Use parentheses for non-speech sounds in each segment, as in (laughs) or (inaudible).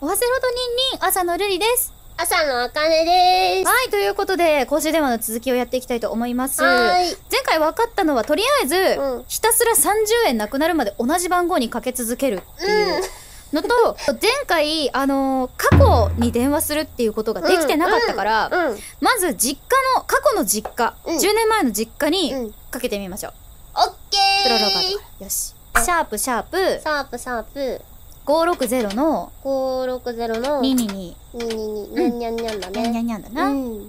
おはせロとニンニン、朝のるりです。朝のあかねです。はい、ということで、公衆電話の続きをやっていきたいと思います。前回分かったのは、とりあえず、うん、ひたすら30円なくなるまで同じ番号にかけ続けるっていうのと、うん、前回、あのー、過去に電話するっていうことができてなかったから、うん、まず実家の、過去の実家、10年前の実家にかけてみましょう。オッケープロローよし。シャープ、シャープ。シャープ、シャープ。560の560の222。222。にゃんにゃんにゃんだね。にゃんにゃんだな。うん、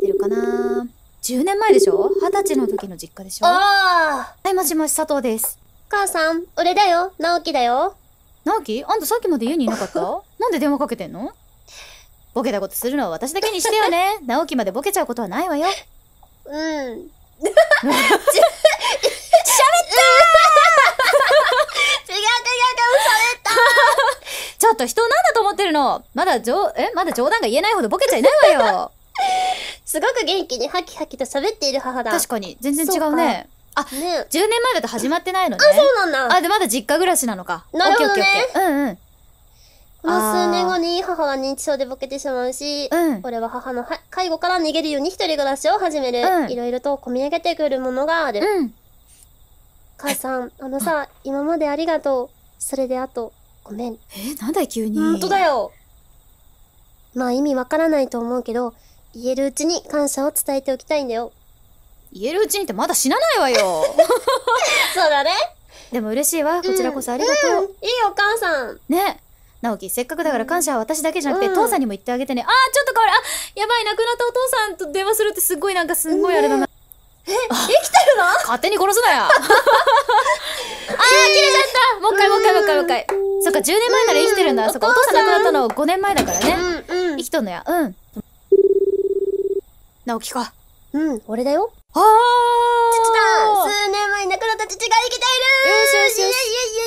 出るかな10年前でしょ二十歳の時の実家でしょああはい、もしもし、佐藤です。母さん、俺だよ。直樹だよ。直樹あんたさっきまで家にいなかった (laughs) なんで電話かけてんのボケたことするのは私だけにしてよね。(laughs) 直樹までボケちゃうことはないわよ。うん。喋 (laughs) ったーちょっと人なんだと思ってるのまだじょ、えまだ冗談が言えないほどボケちゃいないわよ (laughs) すごく元気にハキハキと喋っている母だ。確かに、全然違うね。あ、ね、10年前だと始まってないのね。あ、そうなんだ。あ、で、まだ実家暮らしなのか。なるほどね。うんうん。この数年後に母は認知症でボケてしまうし、うん、俺は母の介護から逃げるように一人暮らしを始める。いろいろと込み上げてくるものがある。うん、母さん、あのさ、今までありがとう。それであと、ごめん。え、なんだ急に。本当だよ。まあ意味わからないと思うけど、言えるうちに感謝を伝えておきたいんだよ。言えるうちにってまだ死なないわよ。(laughs) そうだね。でも嬉しいわ。こちらこそありがとう。うんうん、いいお母さん。ね。直樹、せっかくだから感謝は私だけじゃなくて、うん、父さんにも言ってあげてね。あちょっとこわあ、やばい、亡くなったお父さんと電話するってすっごいなんかすんごいあれだな。ね、え、生きてるの (laughs) 勝手に殺すなよ。(laughs) 切れちゃったもう一回もう一回もう一回もう一回そっか10年前なら生きてるんだ、うん、そっかお父さん亡くなったの5年前だからね、うんうん、生きとんのやうん直樹かうん俺だよああ数年前に亡くなった父が生きているよしよしよ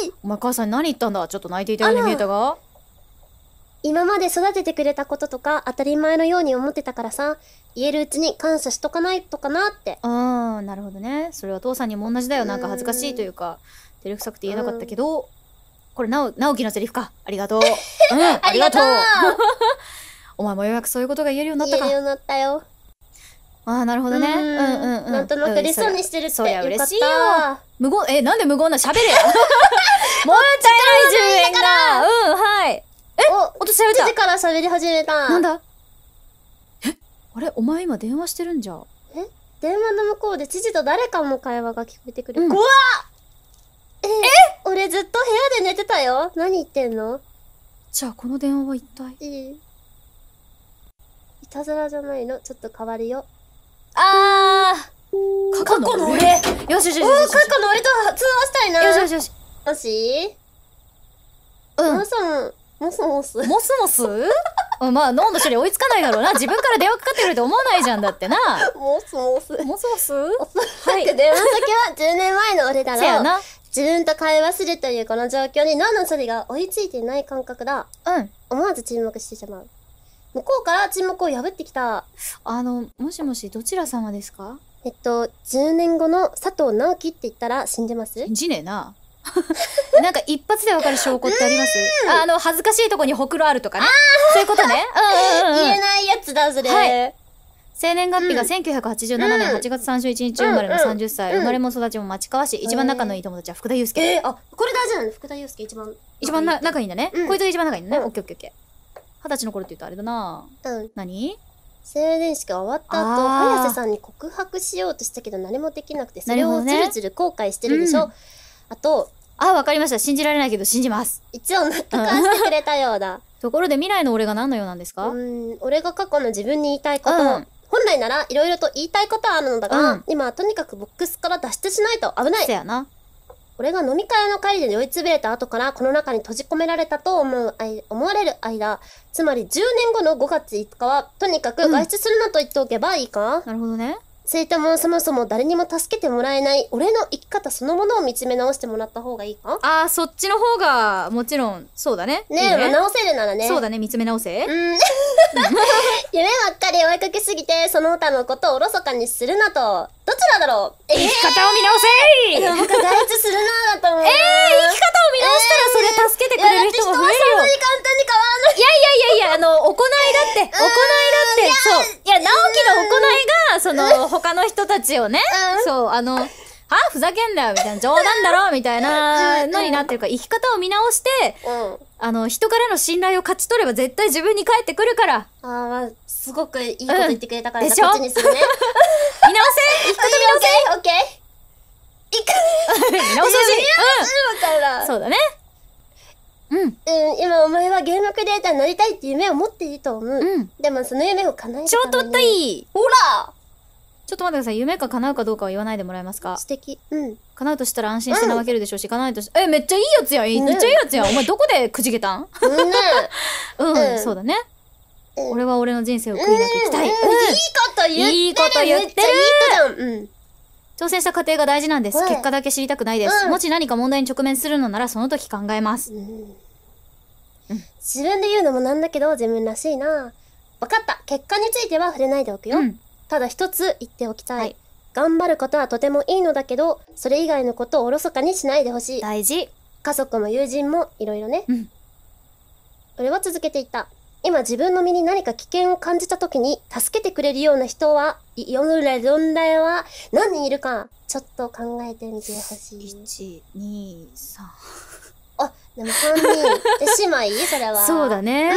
しお前母さん何言ったんだちょっと泣いていたように見えたが今まで育ててくれたこととか当たり前のように思ってたからさ言えるうちに感謝しとかないとかなってああなるほどねそれは父さんにも同じだよなんか恥ずかしいというか照れくさくて言えなかったけど、うん、これなお、直樹のセリフか。ありがとう。(laughs) うん、ありがとう。(laughs) お前もようやくそういうことが言えるようになったか。言えるようになったよ。ああ、なるほどね。うんうんうん。なんとなく嬉しそうにしてるって。そりゃ嬉しいよ。無言、え、なんで無言な喋れよ。(laughs) もう体重円だ。うん、はい。えお、私喋った。7から喋り始めた。なんだえあれお前今電話してるんじゃ。え電話の向こうで知事と誰かも会話が聞こえてくる。うん、怖っってたよ何言ってんのじゃあこの電話は一体いいいたずらじゃないのちょっと変わるよあー過去の俺よしよしよしよし過去の俺と通話したいなよしよしよしもしうんもしもしもしもしもしまあ脳の処理追いつかないだろうな自分から電話かかってくると思わないじゃんだってなもしもしもしもしはい電話先は10年前の俺だろせやな自分と会話するというこの状況に脳の処理が追いついていない感覚だ。うん。思わず沈黙してしまう。向こうから沈黙を破ってきた。あの、もしもし、どちら様ですかえっと、10年後の佐藤直樹って言ったら死んでます死じねえな。(laughs) なんか一発でわかる証拠ってありますあの、恥ずかしいとこにほくろあるとかね。そういうことね。(laughs) うんうんうんうん。言えないやつだ、それ。はい。生年月日が1987年8月31日生まれの30歳、生まれも育ちも町川市、一番仲のいい友達は福田祐介。えー、あ、これ大事なの福田祐介一番。一番な仲いいんだね。こいつが一番仲いいんだね。オッケーオッケーオッケー。二十歳の頃って言うとあれだなうん。何青年式が終わった後、早瀬さんに告白しようとしたけど何もできなくて、それをつるつる後悔してるでしょ。あと、あ、わかりました。信じられないけど信じます。一応納得してくれたようだ。(laughs) ところで未来の俺が何のようなんですかうん、俺が過去の自分に言いたいこと。本来ならいろいろと言いたいことはあるのだが、うん今はとにかくボックスから脱出しないと危ないせやな。俺が飲み会の帰りで酔いつぶれた後からこの中に閉じ込められたと思う思われる間つまり10年後の5月5日はとにかく外出するなと言っておけばいいか、なるほどね。それともそもそも誰にも助けてもらえない俺の生き方そのものを見つめ直してもらった方がいいかああそっちの方が、もちろん、そうだね。ねいいえ、直せるならね。そうだね、見つめ直せ。うん。(laughs) 夢ばっかり追いかけすぎて、その他のことをおろそかにするなと。どちらだろう生き方を見直せ、えー、でも僕外出するなーだと思う。えー、生き方を見直したらそれ助けてくれる人も増えるよ。いや、そんなに簡単に変わらない。いやいやいやいや、あの、行いだって、(laughs) 行いだって、そう。いや、直樹の行いが、その、他の人たちをね、そう、あの、あふざけんなよみたいな、冗談だろみたいなのになってるから、生き方を見直して、あの、人からの信頼を勝ち取れば絶対自分に返ってくるから。ああ、すごくいいこと言ってくれたから、うん、でしょこっちにするね。(laughs) 見直せ生き方見直せオッケーオッケー見直せうん。そうだね。うん、今お前はゲームクリエイターになりたいって夢を持っていいと思う、うん、でもその夢を叶えるためにちとったいいほらちょっと待ってください。夢か叶うかどうかは言わないでもらえますか素敵。うん。叶うとしたら安心して泣けるでしょうし、叶、ううとしえ、めっちゃいいやつやん。めっちゃいいやつやん。お前どこでくじけたんうん、そうだね。俺は俺の人生を悔いなく生きたい。いいこと言ってるいいこと言ってるいい挑戦した過程が大事なんです。結果だけ知りたくないです。もし何か問題に直面するのならその時考えます。自分で言うのもなんだけど、自分らしいな。分かった。結果については触れないでおくよ。うんただ一つ言っておきたい、はい、頑張ることはとてもいいのだけどそれ以外のことをおろそかにしないでほしい大事家族も友人もいろいろね、うん、俺は続けていた今自分の身に何か危険を感じた時に助けてくれるような人は、世の中論題は何人いるか、ちょっと考えてみてほしい。1、2、3。あ、でも三人で姉妹それは。そうだね。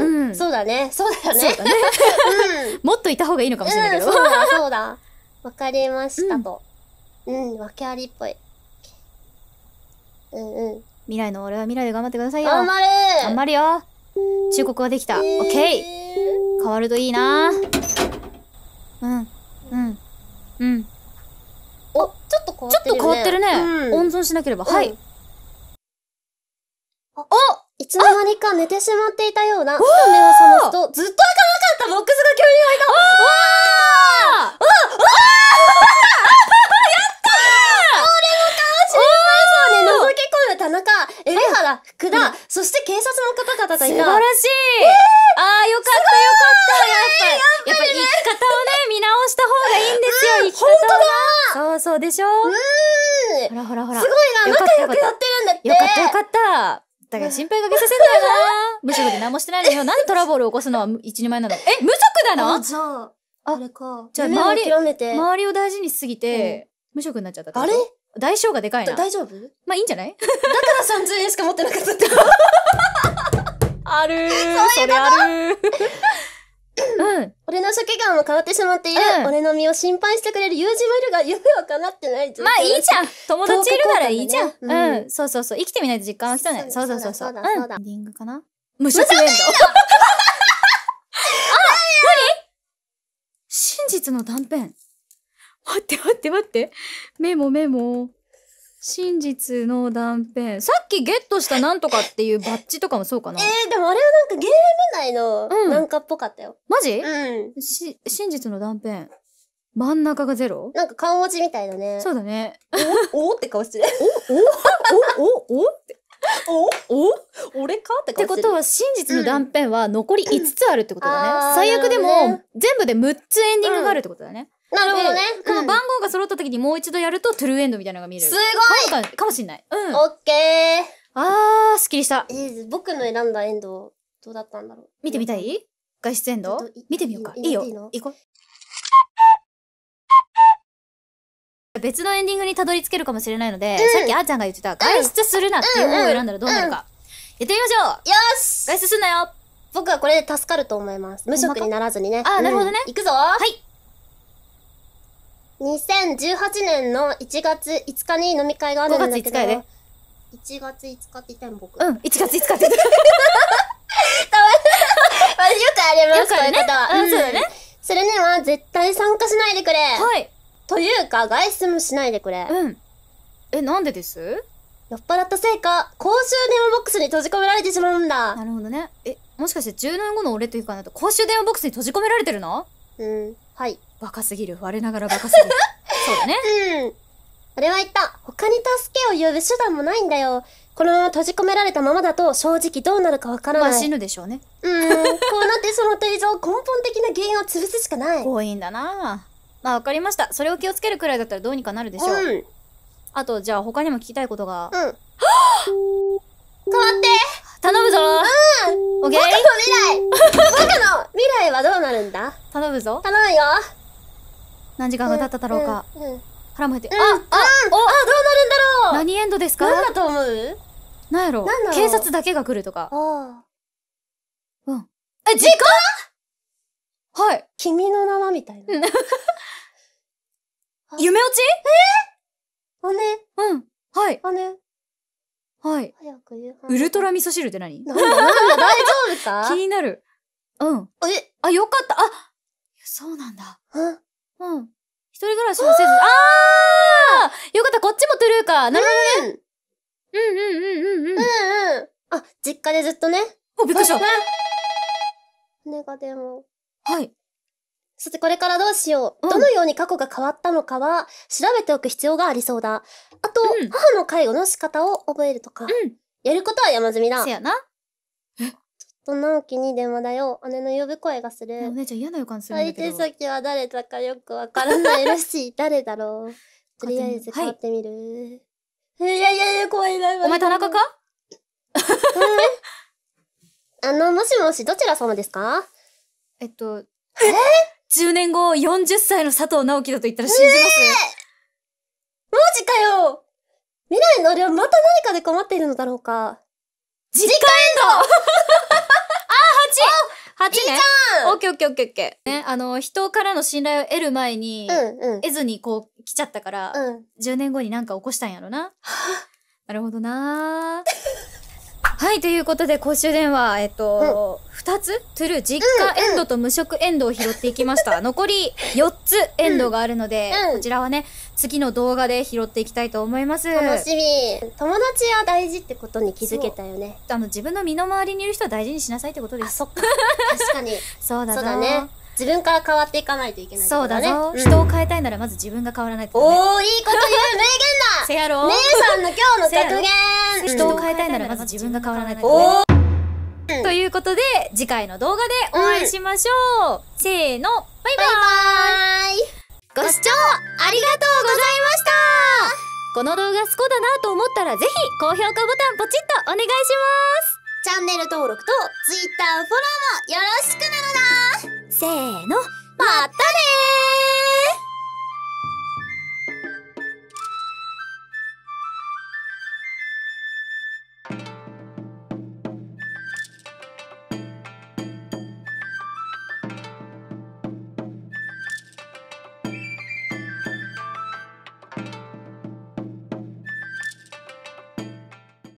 うん。そうだね。そうだね。そうだね。うん、(laughs) もっといた方がいいのかもしれないけど。そうだ、そうだ。わかりましたと。うん、わ、けありっぽい。うんうん。未来の俺は未来で頑張ってくださいよ。頑張る頑張るよ。忠告はできた。オッケー変わるといいなうん。うん。うん。お、ちょっと変わってるね。ちょっと変わってるね。温存しなければ。はい。おいつの間にか寝てしまっていたような、ふと目を覚ますと、ずっと開かなかったボックスが急に開いたわーわーーやったー俺の顔知りましたね、覗き込む田中、エレハラ、福田、そして警察の方々がいた。素晴らしい、えー、あー、よかったよかったやっぱ、やっぱり、生き方をね、見直した方がいいんですよ、生き方を。そうそうでしょうーんほらほらほら。すごいな、仲良くやってるんだって。よかったよかった。だから心配かけさせんだよな (laughs) 無職で何もしてないのよ。なんでトラブル起こすのは一人前なの。え、無職のなじゃあ、あれか。じゃあ周り、周りを大事にしすぎて、無職になっちゃったあれ代償がでかいな。大丈夫まあいいんじゃないだから30円しか持ってなかったって。(laughs) あるー。それあるー。うん、俺の初期がも変わってしまっている、うん、俺の身を心配してくれる友人もいるが夢かなってないまあいいじゃん友達いるからいいじゃん、ね、うん、うん、そうそうそう生きてみないと実感したねそうそうそうそうそうそううん、エンディングかな無エンドあ何真実の断片待って待って待ってメモメモ真実の断片。さっきゲットしたなんとかっていうバッジとかもそうかな。えー、でもあれはなんかゲーム内のなんかっぽかったよ。マジうん。し、真実の断片。真ん中がゼロなんか顔文字みたいだね。そうだね。おおって顔してる。おおおおって。おお俺かってことは真実の断片は残り5つあるってことだね。うん、最悪でも、ね、全部で6つエンディングがあるってことだね。なるほどね。この番号が揃った時にもう一度やるとトゥルーエンドみたいなのが見れる。すごいかもしんない。うん。オッケー。あー、すっきりした。えー、僕の選んだエンド、どうだったんだろう。見てみたい外出エンド見てみようか。いいよ。行こう。別のエンディングにたどり着けるかもしれないので、うん、さっきあーちゃんが言ってた、外出するなっていう方を選んだらどうなるか。やってみましょうよし外出すんなよ僕はこれで助かると思います。無職にならずにね。あ、なるほどね。行くぞはい2018年の1月5日に飲み会があるんだけど。5月5日1月5日って言ったの、僕。うん、1月5日って言った。たまよくあります、ういうことは。うん、そうだね。それには絶対参加しないでくれ。はい。というか、外出もしないでくれ。うん。え、なんでです酔っ払ったせいか、公衆電話ボックスに閉じ込められてしまうんだ。なるほどね。え、もしかして10年後の俺というかなと、公衆電話ボックスに閉じ込められてるのうん。はい。バカすぎる。我ながらバカすぎる。(laughs) そうだね。うん。俺は言った。他に助けを呼ぶ手段もないんだよ。このまま閉じ込められたままだと正直どうなるかわからない。まあ、死ぬでしょうね。うん。こうなってその手た以上、根本的な原因を潰すしかない。強引だなまあわかりました。それを気をつけるくらいだったらどうにかなるでしょう。うん。あと、じゃあ他にも聞きたいことが。うん。はぁ変わって頼むぞうんオッケ僕の未来僕の未来はどうなるんだ頼むぞ頼むよ何時間が経っただろうか。う腹も減って、あ、あ、あ、どうなるんだろう何エンドですか何だと思う何やろ警察だけが来るとか。あうん。え、時間はい。君の名はみたいな。夢落ちえあね。うん。はい。あね。はい。早く夕飯。ウルトラ味噌汁って何なんだなんだ大丈夫か (laughs) 気になる。うん。えあ、よかった。あそうなんだ。うん。うん。一人暮らしもせず、あーよかった、こっちもトゥルーか。なるほどね。うんうんうんうんうん。うんうん。あ、実家でずっとね。お、びっくりした。船がでも。はい。さて、これからどうしよう。どのように過去が変わったのかは、調べておく必要がありそうだ。あと、母の介護の仕方を覚えるとか。うん。やることは山積みだ。せやな。えと直樹に電話だよ姉の呼ぶ声がするお姉ちゃん嫌な予感するんだけど相手先は誰だかよくわからないらしい誰だろう (laughs) とりあえず変わってみる、はい、いやいやいや怖いなお前田中か (laughs) あのもしもしどちら様ですかえっとえー、10年後40歳の佐藤直樹だと言ったら信じます、えー、マジかよ未来の俺はまた何かで困っているのだろうか次回エンドちね。いいじゃんオッケーオッケーオッケーオッケー。ね、あの、人からの信頼を得る前に、得ずにこう来ちゃったから、10年後になんか起こしたんやろな。なるほどなー。はい、ということで、公衆電話、えっと、二、つトゥルー、実家エンドと無色エンドを拾っていきました。残り四つエンドがあるので、うんこちらはね、次の動画で拾っていきたいと思います。楽しみ。友達は大事ってことに気づけたよね。あの、自分の身の回りにいる人は大事にしなさいってことであ、そっか。(laughs) 確かに。そうだぞそうだね。自分から変わっていかないといけないかそうらだね。ぞ。人を変えたいならまず自分が変わらないとね。おー、いいこと言う、名言だ (laughs) せやろう姉さんの今日の格言人を変えたいならまず自分が変わらないと、ね。ということで、次回の動画でお会いしましょう、うん、せーの、バイバーイご視聴ありがとうございましたこの動画好きだなと思ったらぜひ高評価ボタンポチッとお願いしますチャンネル登録と Twitter フォローもよろしくなのだせーの